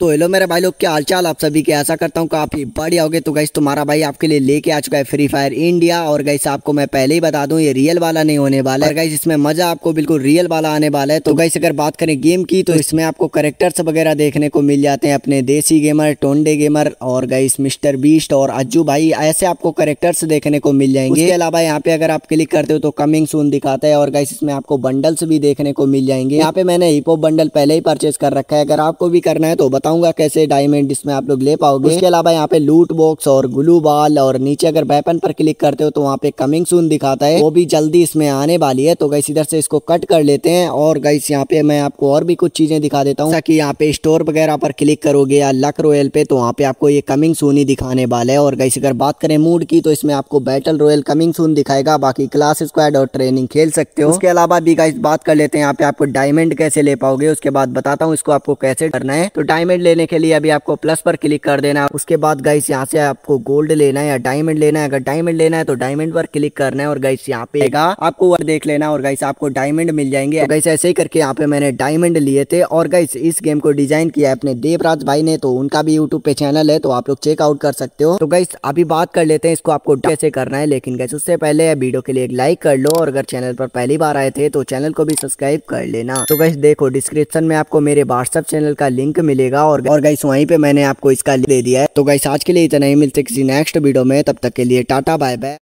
तो हेलो मेरे भाई लोग क्या हालचाल आप सभी के ऐसा करता हूँ काफ़ी बढ़िया हो गए तो गैस तुम्हारा भाई आपके लिए लेके आ चुका है फ्री फायर इंडिया और गैस आपको मैं पहले ही बता दूं ये रियल वाला नहीं होने वाला है गैस इसमें मजा आपको बिल्कुल रियल वाला आने वाला है तो गैस अगर बात करें गेम की तो इसमें आपको करेक्टर्स वगैरह देखने को मिल जाते हैं अपने देसी गेमर टोंडे गेमर और गैस मिस्टर बीस्ट और अज्जू भाई ऐसे आपको करेक्टर्स देखने को मिल जाएंगे इसके अलावा यहाँ पे अगर आप क्लिक करते हो तो कमिंग सून दिखाता है और गैस इसमें आपको बंडल्स भी देखने को मिल जाएंगे यहाँ पे मैंने हिपो बंडल पहले ही परचेज कर रखा है अगर आपको भी करना है तो बताओ बताऊंगा कैसे डायमंड इसमें आप लोग ले पाओगे इसके अलावा यहाँ पे लूट बॉक्स और ग्लू बाल और नीचे अगर वेपन पर क्लिक करते हो तो वहाँ पे कमिंग सून दिखाता है वो भी जल्दी इसमें आने वाली है तो गई इधर से इसको कट कर लेते हैं और गई यहाँ पे मैं आपको और भी कुछ चीजें दिखा देता हूँ ताकि यहाँ पे स्टोर वगैरह पर क्लिक करोगे या लक रोयल पे तो वहाँ पे आपको ये कमिंग सून ही दिखाने वाला है और गई अगर बात करें मूड की तो इसमें आपको बैटल रॉयल कमिंग सून दिखाएगा बाकी क्लास स्क्वाड और ट्रेनिंग खेल सकते हो उसके अलावा भी गाइस बात कर लेते हैं यहाँ पे आपको डायमंड कैसे ले पाओगे उसके बाद बताता हूँ इसको आपको कैसे करना है तो डायमंड डायमंड लेने के लिए अभी आपको प्लस पर क्लिक कर देना है उसके बाद गाइस यहाँ से आपको गोल्ड लेना है या डायमंड लेना है अगर डायमंड लेना है तो डायमंड पर क्लिक करना है और गाइस यहाँ पे आपको वो देख लेना और गाइस आपको डायमंड मिल जाएंगे तो गाइस ऐसे ही करके यहाँ पे मैंने डायमंड लिए थे और गाइस इस गेम को डिजाइन किया है अपने देवराज भाई ने तो उनका भी यूट्यूब पे चैनल है तो आप लोग चेकआउट कर सकते हो तो गाइस अभी बात कर लेते हैं इसको आपको कैसे करना है लेकिन गाइस उससे पहले वीडियो के लिए एक लाइक कर लो और अगर चैनल पर पहली बार आए थे तो चैनल को भी सब्सक्राइब कर लेना तो गाइस देखो डिस्क्रिप्शन में आपको मेरे व्हाट्सअप चैनल का लिंक मिलेगा और और गाइस वहीं पे मैंने आपको इसका दे दिया है तो गाइस आज के लिए इतना ही मिलते किसी नेक्स्ट वीडियो में तब तक के लिए टाटा बाय बाय